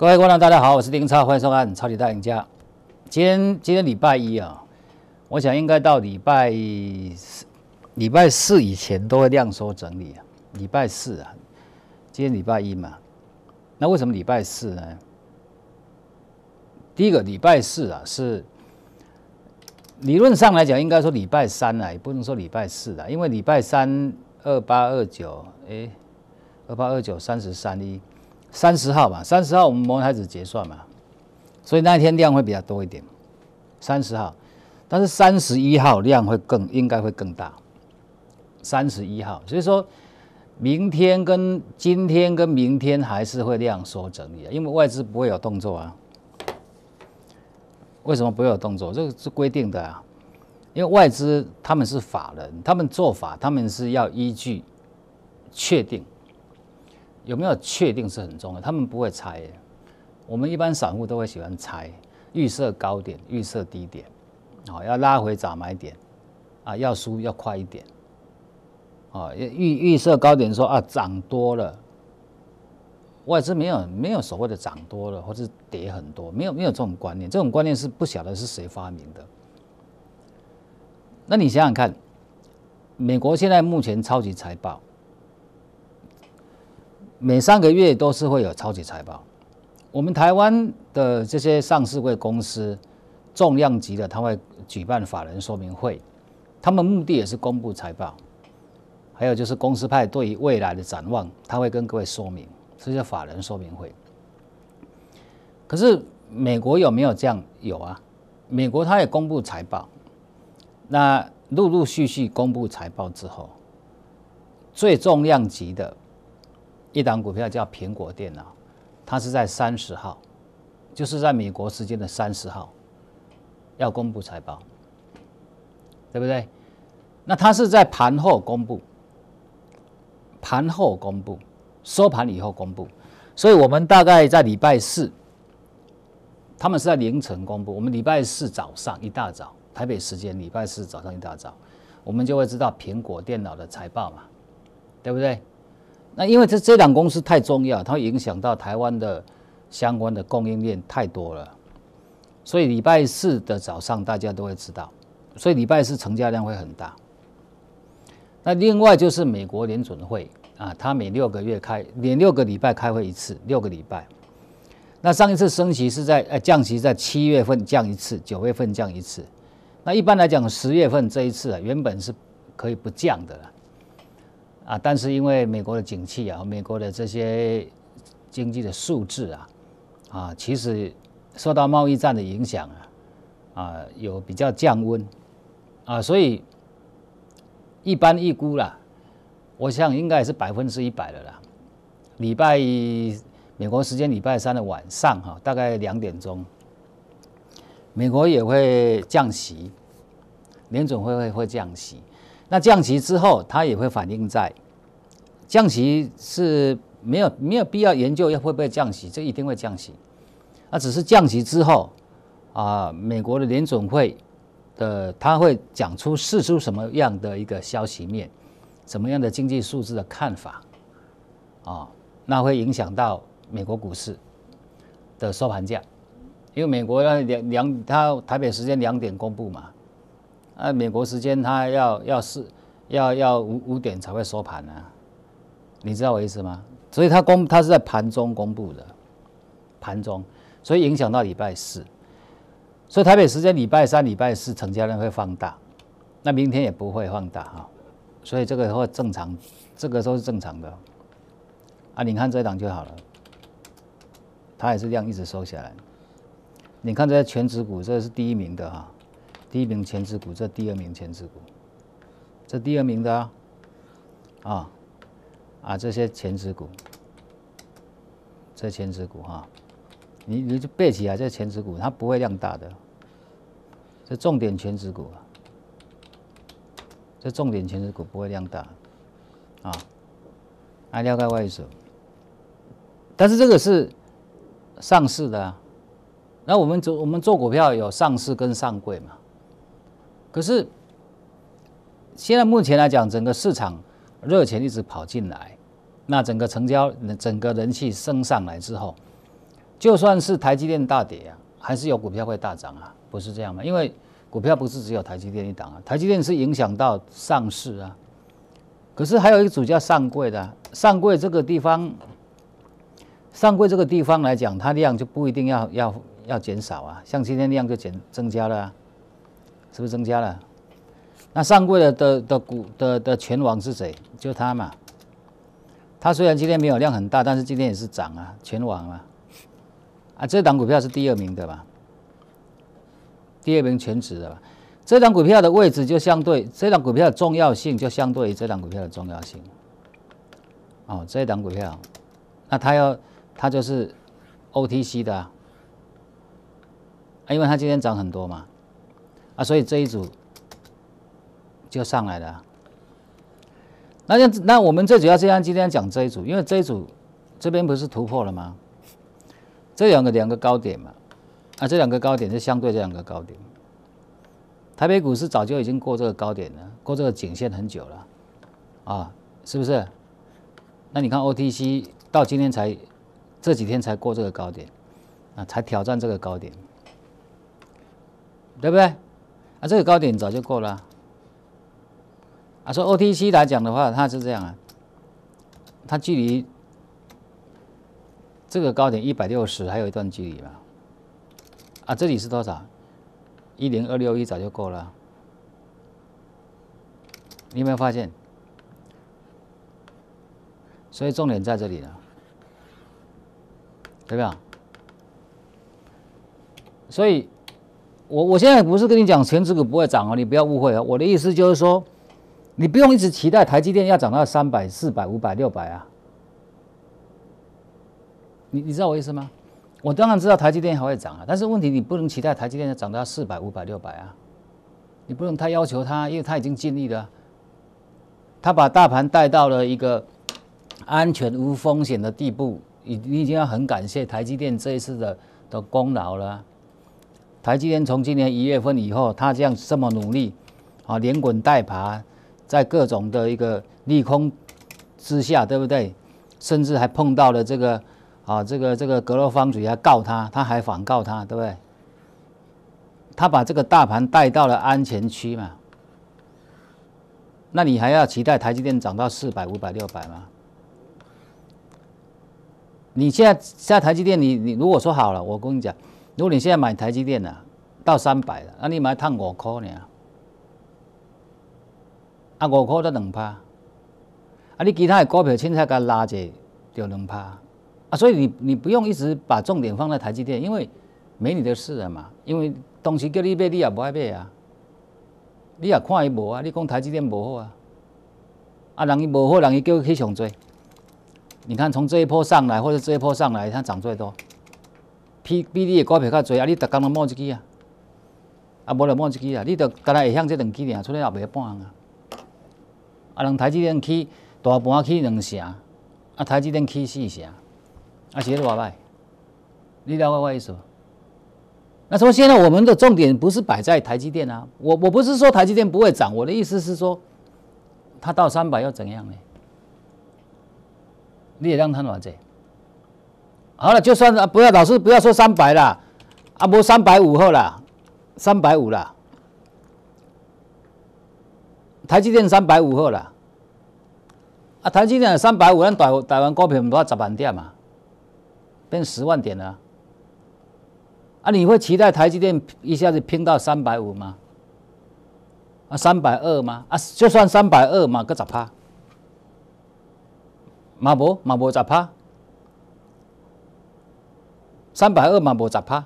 各位观众，大家好，我是丁超，欢迎收看《超级大赢家》。今天今天礼拜一啊，我想应该到礼拜礼拜四以前都会量缩整理啊。礼拜四啊，今天礼拜一嘛，那为什么礼拜四呢？第一个礼拜四啊，是理论上来讲，应该说礼拜三啊，也不能说礼拜四啊，因为礼拜三二八二九，哎，二八二九三十三一。三十号嘛，三十号我们摩开始子结算嘛，所以那一天量会比较多一点。三十号，但是三十一号量会更，应该会更大。三十一号，所以说，明天跟今天跟明天还是会量缩整理，因为外资不会有动作啊。为什么不会有动作？这个是规定的啊，因为外资他们是法人，他们做法，他们是要依据确定。有没有确定是很重要他们不会猜。我们一般散户都会喜欢猜，预设高点，预设低点，好要拉回早买点，啊要输要快一点，啊预预设高点说啊涨多了，外资没有没有所谓的涨多了或是跌很多，没有没有这种观念，这种观念是不晓得是谁发明的。那你想想看，美国现在目前超级财报。每三个月都是会有超级财报。我们台湾的这些上市会公司，重量级的他会举办法人说明会，他们目的也是公布财报，还有就是公司派对于未来的展望，他会跟各位说明，这叫法人说明会。可是美国有没有这样？有啊，美国他也公布财报，那陆陆续续公布财报之后，最重量级的。一档股票叫苹果电脑，它是在三十号，就是在美国时间的三十号要公布财报，对不对？那它是在盘后公布，盘后公布，收盘以后公布，所以我们大概在礼拜四，他们是在凌晨公布，我们礼拜四早上一大早，台北时间礼拜四早上一大早，我们就会知道苹果电脑的财报嘛，对不对？那因为这这两公司太重要，它会影响到台湾的相关的供应链太多了，所以礼拜四的早上大家都会知道，所以礼拜四成交量会很大。那另外就是美国联准会啊，它每六个月开连六个礼拜开会一次，六个礼拜。那上一次升息是在呃降息在七月份降一次，九月份降一次。那一般来讲十月份这一次啊，原本是可以不降的。啊，但是因为美国的景气啊，美国的这些经济的数字啊，啊，其实受到贸易战的影响啊，啊，有比较降温，啊，所以一般预估啦，我想应该是百分之一百的啦。礼拜美国时间礼拜三的晚上哈，大概两点钟，美国也会降息，联总会会会降息。那降息之后，它也会反映在降息是没有没有必要研究要会不会降息，这一定会降息。那只是降息之后，啊，美国的联总会的他会讲出释出什么样的一个消息面，什么样的经济数字的看法，啊，那会影响到美国股市的收盘价，因为美国两两它台北时间两点公布嘛。啊，美国时间它要要是要要五五点才会收盘呢，你知道我意思吗？所以它公它是在盘中公布的，盘中，所以影响到礼拜四，所以台北时间礼拜三、礼拜四成交量会放大，那明天也不会放大哈，所以这个话正常，这个都是正常的，啊，你看这档就好了，它也是量一直收下来，你看这些全指股这是第一名的哈。第一名前值股，这第二名前值股，这第二名的，啊啊，这些前值股，这前值股哈，你你就背起来这前值股，它不会量大的，这重点前值股，这重点前值股不会量大，啊，啊撩开外手，但是这个是上市的，啊。那我们做我们做股票有上市跟上柜嘛。可是，现在目前来讲，整个市场热钱一直跑进来，那整个成交、整个人气升上来之后，就算是台积电大跌啊，还是有股票会大涨啊，不是这样吗？因为股票不是只有台积电一档啊，台积电是影响到上市啊。可是还有一组叫上柜的，上柜这个地方，上柜这个地方来讲，它量就不一定要要要减少啊，像今天量就减增加了。是不是增加了？那上柜的的的股的的全网是谁？就他嘛。他虽然今天没有量很大，但是今天也是涨啊，全网啊。啊，这档股票是第二名的吧？第二名全职的。这档股票的位置就相对，这档股票的重要性就相对于这档股票的重要性。哦，这档股票，那它要它就是 O T C 的啊，因为它今天涨很多嘛。啊，所以这一组就上来了。那这样，那我们最主要像今天讲这一组，因为这一组这边不是突破了吗？这两个两个高点嘛，啊，这两个高点是相对这两个高点。台北股市早就已经过这个高点了，过这个颈线很久了，啊，是不是？那你看 O T C 到今天才这几天才过这个高点，啊，才挑战这个高点，对不对？啊，这个高点早就够了，啊，说 O T C 来讲的话，它是这样啊，它距离这个高点一百六十还有一段距离嘛，啊，这里是多少？一零二六一早就够了，你有没有发现？所以重点在这里了，对不对？所以。我我现在不是跟你讲全指股不会涨哦，你不要误会啊。我的意思就是说，你不用一直期待台积电要涨到三百、四百、五百、六百啊。你你知道我意思吗？我当然知道台积电还会涨啊，但是问题你不能期待台积电涨到四百、五百、六百啊。你不能太要求它，因为它已经尽力了。它把大盘带到了一个安全无风险的地步，你你已经要很感谢台积电这一次的的功劳了。台积电从今年一月份以后，他这样这么努力，啊，连滚带爬，在各种的一个利空之下，对不对？甚至还碰到了这个，啊，这个这个格罗方主要告他，他还反告他，对不对？他把这个大盘带到了安全区嘛？那你还要期待台积电涨到四百、五百、六百吗？你现在现在台积电，你你如果说好了，我跟你讲。如果你现在买台积电啊，到三百了，那你买它五块呢？啊五块才两趴，啊你其他的股票凊彩它拉下，就两趴，啊所以你你不用一直把重点放在台积电，因为没你的事了嘛，因为东时叫你买，你也无爱买啊，你也看伊无啊，你讲台积电无好啊，啊人伊无好，人伊叫去上追，你看从这一波上来，或者这一波上来，它涨最多。比比你的股票较济啊！你逐工拢摸一支啊，啊无就摸一支啊！你着干然会向这两支尔，出来也袂半项啊！啊，台积电起大盘起两成，啊，台积电起四成，啊，是咧偌歹？你了解我意思吗？那首先在我们的重点不是摆在台积电啊，我我不是说台积电不会涨，我的意思是说，它到三百又怎样呢？你也让它偌济？好了，就算了，不要老是不要说三百啦，啊，不三百五后啦，三百五啦。台积电三百五后啦，啊，台积电三百五，那台台湾股票不到十万点嘛，变十万点了。啊，你会期待台积电一下子拼到三百五吗？啊，三百二吗？啊，就算三百二，嘛，个十趴，嘛不嘛不十趴。三百二嘛，我咋怕？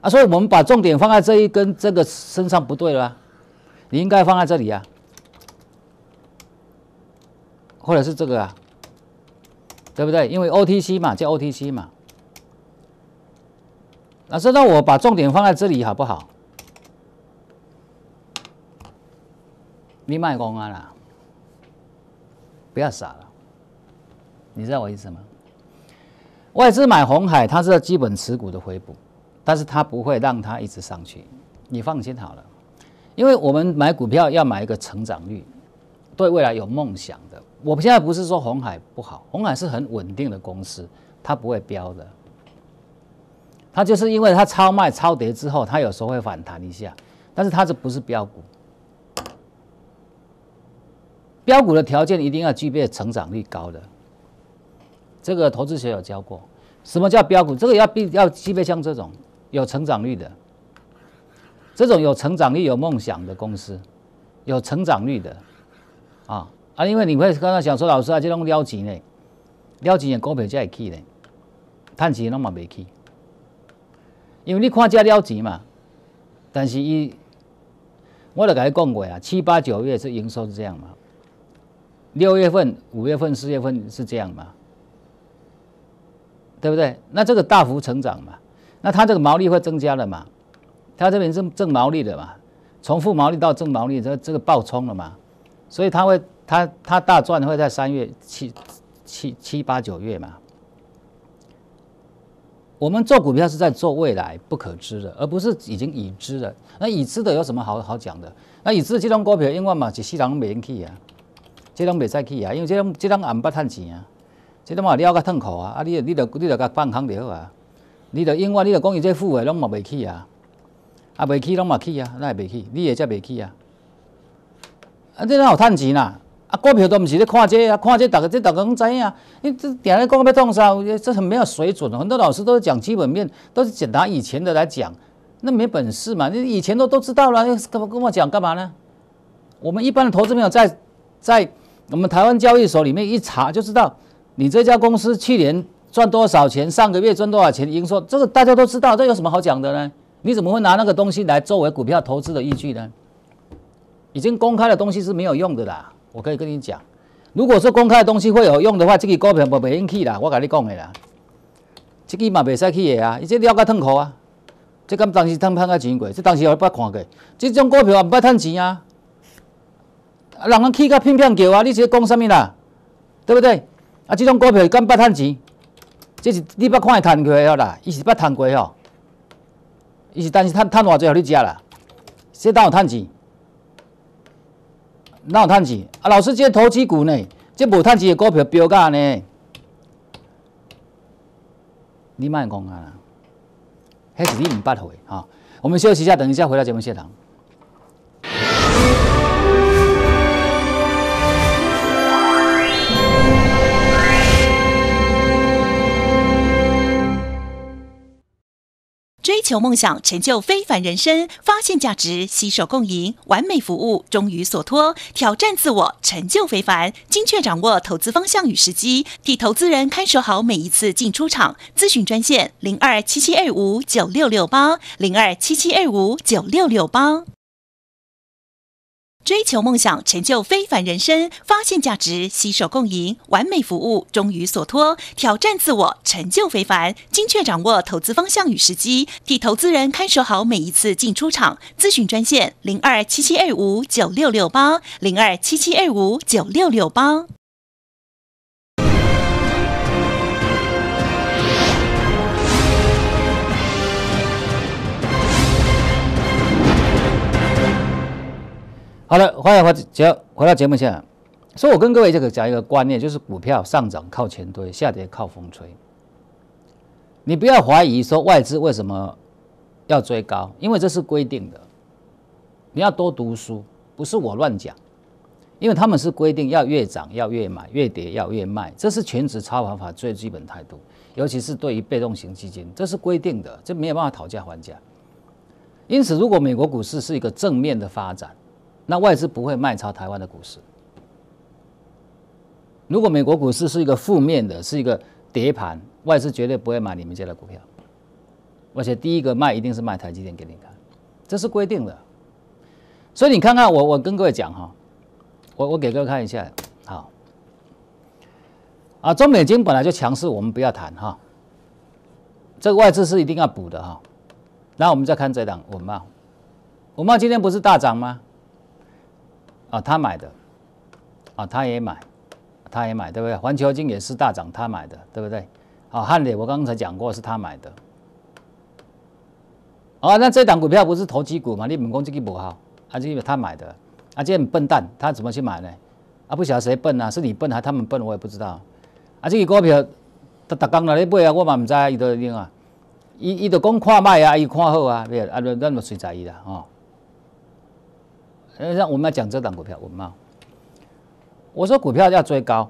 啊，所以我们把重点放在这一根这个身上不对了，你应该放在这里啊，或者是这个啊，对不对？因为 O T C 嘛，叫 O T C 嘛。老师，那我把重点放在这里好不好？你卖公安了，不要傻了，你知道我意思吗？外资买红海，它是基本持股的回补，但是它不会让它一直上去。你放心好了，因为我们买股票要买一个成长率，对未来有梦想的。我们现在不是说红海不好，红海是很稳定的公司，它不会飙的。它就是因为它超卖超跌之后，它有时候会反弹一下，但是它这不是标股。标股的条件一定要具备成长率高的。这个投资学有教过，什么叫标股？这个要必要具备像这种有成长率的，这种有成长率、有梦想的公司，有成长率的，啊啊！因为你会刚刚想说，老师啊，这种撩钱呢，撩钱股票才会去嘞，赚钱拢嘛没去，因为你看加撩钱嘛，但是伊，我都甲你讲过啊，七八九月是营收是这样嘛，六月份、五月份、四月份是这样嘛。对不对？那这个大幅成长嘛，那它这个毛利会增加了嘛，它这边是正毛利的嘛，从负毛利到正毛利，这这个爆冲了嘛，所以它会它它大赚会在三月七七七八九月嘛。我们做股票是在做未来不可知的，而不是已经已知的。那已知的有什么好好讲的？那已知的金融股票，因为嘛，只系没人去啊，即张没使去啊，因为即张即张俺不赚钱啊。即种嘛了，较痛苦啊！啊，你你著你著，甲放空着好啊！你著永远，你著讲伊这富的，拢嘛未起啊！啊，未起拢嘛起啊，哪会未起？你个才未起啊！啊，你哪有趁钱啊？啊，股票都毋是咧看这啊，看这，逐个这逐个拢知影。你这定咧讲要创啥，这很没有水准。很多老师都是讲基本面，都是捡拿以前的来讲，那没本事嘛。你以前都都知道了，跟跟我讲干嘛呢？我们一般的投资朋友在在我们台湾交易所里面一查就知道。你这家公司去年赚多少钱？上个月赚多少钱？已经说这个大家都知道，这有什么好讲的呢？你怎么会拿那个东西来作为股票投资的依据呢？已经公开的东西是没有用的啦，我可以跟你讲。如果说公开的东西会有用的话，这个股票不没用去啦，我跟你讲的啦。这个嘛没使去的啊，这了解痛苦啊，这个当时赚赚个钱贵，这当时我不看过，这种股票也捌赚钱啊。人去个骗骗叫啊，你直接讲什么啦？对不对？啊，即种股票敢捌趁钱？这是你捌看伊趁过吼啦，伊是捌趁过吼。伊是但是趁趁偌济，互你食啦。说当有趁钱？哪有趁钱？啊，老师，这投资股呢？这无趁钱的股票标安呢？你莫讲啊！迄是你毋捌货？吼。我们休息一下，等一下回到节目现场。追求梦想，成就非凡人生；发现价值，携手共赢；完美服务，忠于所托；挑战自我，成就非凡；精确掌握投资方向与时机，替投资人看守好每一次进出场。咨询专线：零二七七二五九六六八，零二七七二五九六六八。追求梦想，成就非凡人生；发现价值，携手共赢；完美服务，忠于所托；挑战自我，成就非凡；精确掌握投资方向与时机，替投资人看守好每一次进出场。咨询专线：零二七七二五九六六八，零二七七二五九六六八。好了，欢迎回节回到节目现场。所以我跟各位这个讲一个观念，就是股票上涨靠钱堆，下跌靠风吹。你不要怀疑说外资为什么要追高，因为这是规定的。你要多读书，不是我乱讲。因为他们是规定要越涨要越买，越跌要越卖，这是全职操盘法最基本态度。尤其是对于被动型基金，这是规定的，这没有办法讨价还价。因此，如果美国股市是一个正面的发展，那外资不会卖超台湾的股市。如果美国股市是一个负面的，是一个跌盘，外资绝对不会买你们家的股票。而且第一个卖一定是卖台积电给你看，这是规定的。所以你看看，我我跟各位讲哈，我我给各位看一下，好。啊，中美金本来就强势，我们不要谈哈。这个外资是一定要补的哈。那我们再看这档五茂，五茂今天不是大涨吗？啊，他买的，啊，他也买，他也买，对不对？环球金也是大涨，他买的，对不对？啊，汉联我刚才讲过是他买的，哦，那这档股票不是投机股吗？你们讲这个无好，啊，这个他买的，啊，这样笨蛋，他怎么去买呢？啊，不晓得谁笨啊？是你笨还他们笨？我也不知道。啊，这个股票，他逐天来咧买啊，我嘛唔知啊，伊都怎啊，伊伊都讲看卖啊，伊看好啊，别啊，咱就随在伊啦，吼。那我们要讲这档股票，我茂。我说股票要追高，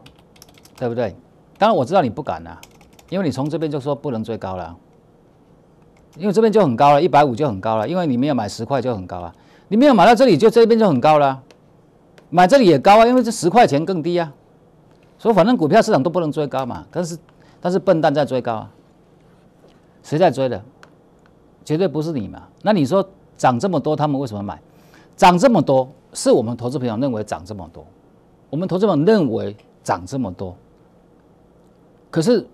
对不对？当然我知道你不敢呐，因为你从这边就说不能追高了，因为这边就很高了，一百五就很高了。因为你没有买十块就很高了，你没有买到这里就这边就很高了。买这里也高啊，因为这十块钱更低啊。所以反正股票市场都不能追高嘛，但是但是笨蛋在追高啊。谁在追的？绝对不是你嘛。那你说涨这么多，他们为什么买？涨这么多，是我们投资朋友认为涨这么多，我们投资朋友认为涨这么多，可是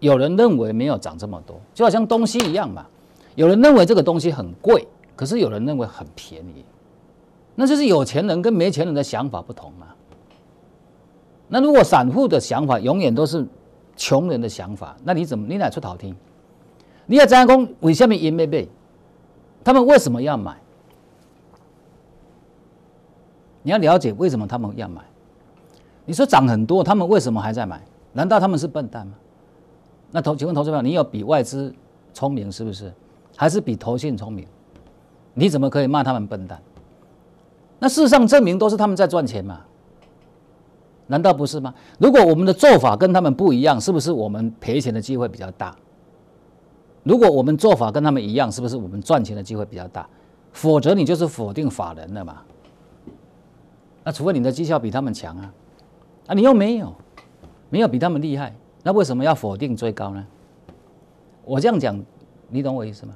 有人认为没有涨这么多，就好像东西一样嘛，有人认为这个东西很贵，可是有人认为很便宜，那就是有钱人跟没钱人的想法不同嘛。那如果散户的想法永远都是穷人的想法，那你怎么你哪出好听？你要怎样讲？为什么因妹被他们为什么要买？你要了解为什么他们要买？你说涨很多，他们为什么还在买？难道他们是笨蛋吗？那投，请问投资朋友，你有比外资聪明是不是？还是比投信聪明？你怎么可以骂他们笨蛋？那事实上证明都是他们在赚钱嘛？难道不是吗？如果我们的做法跟他们不一样，是不是我们赔钱的机会比较大？如果我们做法跟他们一样，是不是我们赚钱的机会比较大？否则你就是否定法人了嘛？那除非你的绩效比他们强啊，啊，你又没有，没有比他们厉害，那为什么要否定最高呢？我这样讲，你懂我意思吗？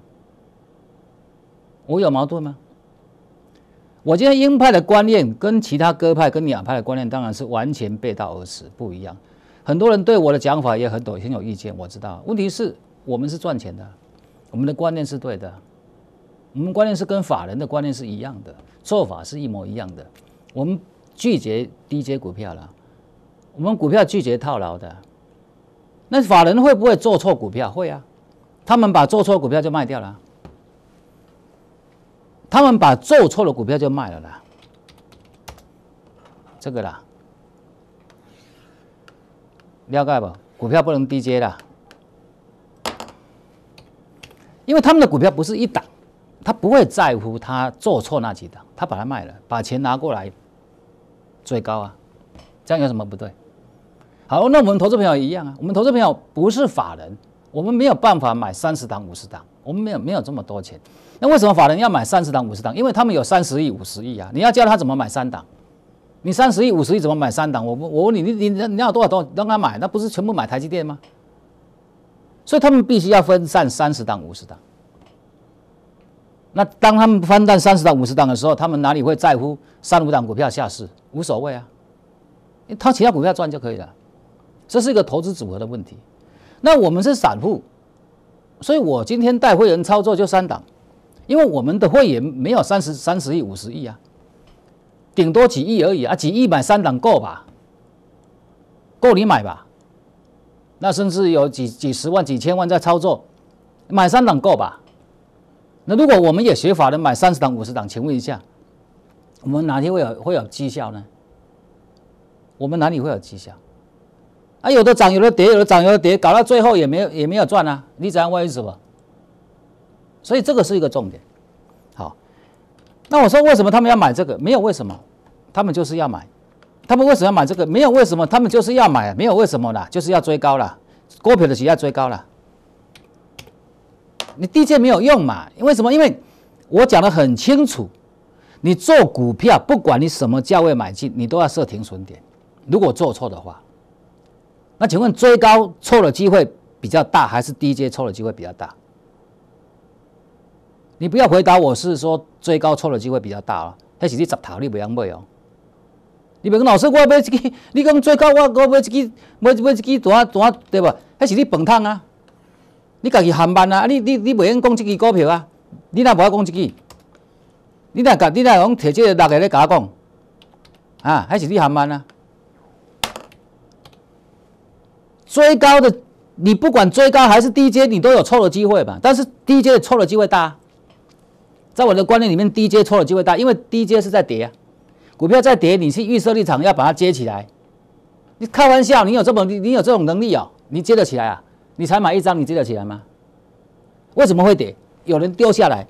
我有矛盾吗？我今天鹰派的观念跟其他鸽派跟鸟派的观念当然是完全背道而驰，不一样。很多人对我的讲法也很懂，很有意见，我知道。问题是我们是赚钱的，我们的观念是对的，我们观念是跟法人的观念是一样的，做法是一模一样的。我们拒绝 D J 股票了，我们股票拒绝套牢的。那法人会不会做错股票？会啊，他们把做错股票就卖掉了，他们把做错了股票就卖了啦。这个啦，了解不？股票不能 D J 啦，因为他们的股票不是一档，他不会在乎他做错那几档，他把它卖了，把钱拿过来。最高啊，这样有什么不对？好，那我们投资朋友也一样啊。我们投资朋友不是法人，我们没有办法买三十档、五十档，我们没有没有这么多钱。那为什么法人要买三十档、五十档？因为他们有三十亿、五十亿啊。你要教他怎么买三档？你三十亿、五十亿怎么买三档？我我问你，你你你要多少多让他买？那不是全部买台积电吗？所以他们必须要分散三十档、五十档。那当他们翻到三十档、五十档的时候，他们哪里会在乎三五档股票下市？无所谓啊，他其他股票赚就可以了。这是一个投资组合的问题。那我们是散户，所以我今天带会员操作就三档，因为我们的会员没有三十三十亿五十亿啊，顶多几亿而已啊，几亿买三档够吧？够你买吧？那甚至有几几十万几千万在操作，买三档够吧？那如果我们也学法的买三十档五十档，请问一下，我们哪天会有会有绩效呢？我们哪里会有绩效？啊，有的涨有的跌，有的涨有的跌，搞到最后也没有也没有赚啊！你怎样为什么？所以这个是一个重点。好，那我说为什么他们要买这个？没有为什么，他们就是要买。他们为什么要买这个？没有为什么，他们就是要买，没有为什么啦，就是要追高啦，股票的是要追高了。你低阶没有用嘛？因为什么？因为我讲的很清楚，你做股票，不管你什么价位买进，你都要设停损点。如果做错的话，那请问追高错的机会比较大，还是低阶错的机会比较大？你不要回答我，是说追高错的机会比较大了，那是你杂淘，你不要买哦。你别跟老师我要买一支，你讲最高我我买一支，买买一支多少对吧？那是你膨胀啊。你家己含慢啊！你你你未用讲这支股票啊！你若唔好讲这支，你若讲你若讲铁这六个咧甲我讲啊，还是你含慢啊？追高的你不管追高还是低阶，你都有错的机会吧？但是低阶错的机会大。在我的观念里面，低阶错的机会大，因为低阶是在跌啊，股票在跌，你是预设立场要把它接起来。你开玩笑，你有这么你有这种能力哦？你接得起来啊？你才买一张，你接得起来吗？为什么会跌？有人丢下来，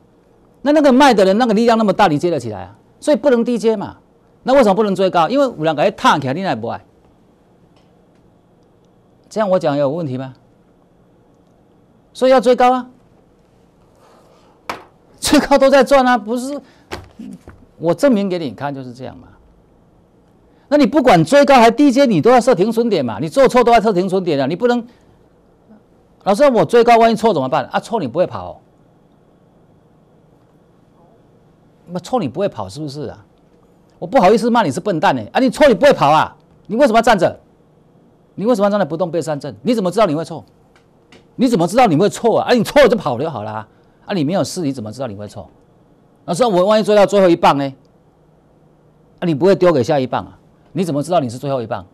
那那个卖的人那个力量那么大，你接得起来啊？所以不能低接嘛。那为什么不能追高？因为有人在探起来，你奈不爱？这样我讲有问题吗？所以要追高啊！追高都在赚啊，不是？我证明给你看就是这样嘛。那你不管追高还低接，你都要设停损点嘛。你做错都要设停损点的，你不能。老师，我最高万一错怎么办？啊，错你不会跑，那错你不会跑是不是啊？我不好意思骂你是笨蛋呢。啊，你错你不会跑啊？你为什么要站着？你为什么要站在不动被扇正？你怎么知道你会错？你怎么知道你会错啊？啊，你错了就跑就好了。啊，你没有事，你怎么知道你会错？老师，我万一做到最后一棒呢？啊，你不会丢给下一棒啊？你怎么知道你是最后一棒？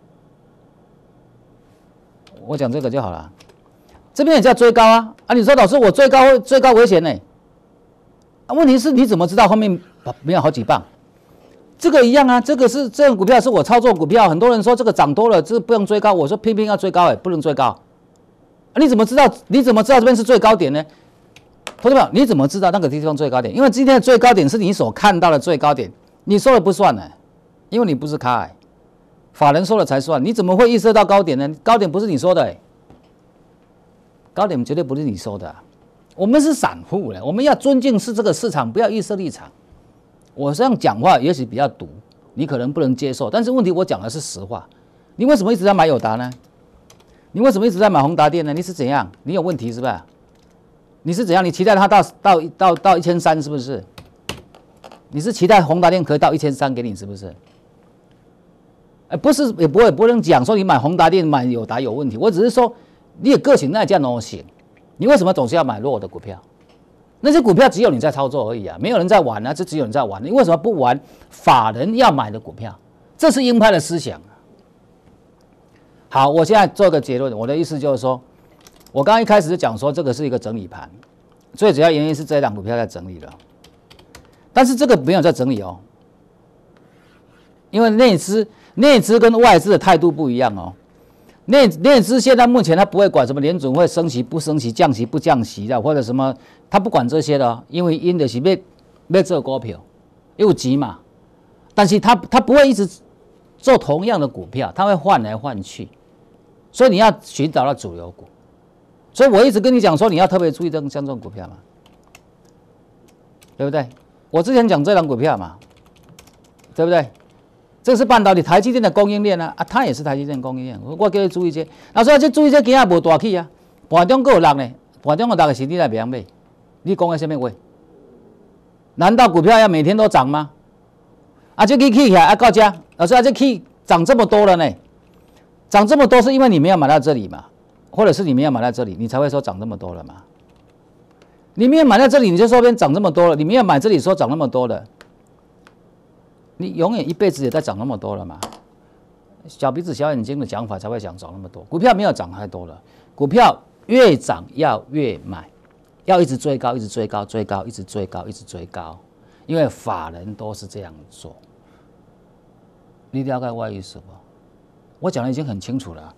我讲这个就好了。这边也叫追高啊啊！你说老师，我追高追高危险呢？啊，问题是你怎么知道后面没有好几棒？这个一样啊，这个是这种股票是我操作股票，很多人说这个涨多了，这不用追高。我说偏偏要追高哎，不能追高。啊，你怎么知道？你怎么知道这边是最高点呢？同志们，你怎么知道那个地方最高点？因为今天的最高点是你所看到的最高点，你说了不算呢，因为你不是开，法人说了才算。你怎么会意测到高点呢？高点不是你说的。高点绝对不是你说的，我们是散户嘞，我们要尊敬是这个市场，不要预设立场。我这样讲话也许比较毒，你可能不能接受，但是问题我讲的是实话。你为什么一直在买友达呢？你为什么一直在买宏达电呢？你是怎样？你有问题是吧？你是怎样？你期待它到到到到一千三是不是？你是期待宏达电可以到一千三给你是不是？哎，不是也不会不能讲说你买宏达电买友达有问题，我只是说。你也个性，那叫孬性。你为什么总是要买弱的股票？那些股票只有你在操作而已啊，没有人在玩啊，就只有你在玩。你为什么不玩法人要买的股票？这是鹰派的思想。好，我现在做个结论。我的意思就是说，我刚一开始就讲说这个是一个整理盘，最主要原因是这两股票在整理了。但是这个没有在整理哦，因为内资、内资跟外资的态度不一样哦。那那只现在目前他不会管什么联总会升息不升息降息不降息的或者什么，他不管这些的，因为因的是没没做股票，又急嘛，但是他他不会一直做同样的股票，他会换来换去，所以你要寻找到主流股，所以我一直跟你讲说你要特别注意这种像这种股票嘛，对不对？我之前讲这档股票嘛，对不对？这是半导体、台积电的供应链啊，啊，它也是台积电供应链。我叫你注意这，老师啊，你注意这，今下无大气啊，盘中有人呢，盘中有大个是你来别人买。你讲的什么话？难道股票要每天都涨吗？啊，这起起来啊，到家，老师啊，这起涨这么多了呢？涨这么多是因为你们要买到这里嘛？或者是你们要买到这里，你才会说涨这么多了嘛？你们要买到这里，你就说边涨这么多了；你们要买这里，说涨那么多了。你永远一辈子也在涨那么多了嘛？小鼻子小眼睛的讲法才会想涨那么多。股票没有涨太多了，股票越涨要越买，要一直追高，一直追高，追高，一直追高，一直追高，因为法人都是这样做。你了解我意思不？我讲的已经很清楚了。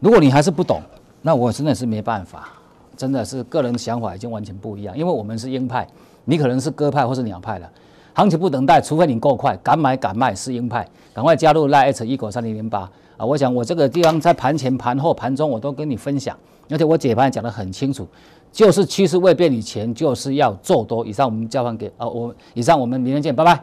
如果你还是不懂，那我真的是没办法，真的是个人想法已经完全不一样。因为我们是鹰派，你可能是鸽派或是鸟派了。行情不等待，除非你够快，敢买敢卖是鹰派，赶快加入赖 H 一口三零零八啊！我想我这个地方在盘前、盘后、盘中我都跟你分享，而且我解盘讲得很清楚，就是趋势未变以前，就是要做多。以上我们交还给啊，我以上我们明天见，拜拜。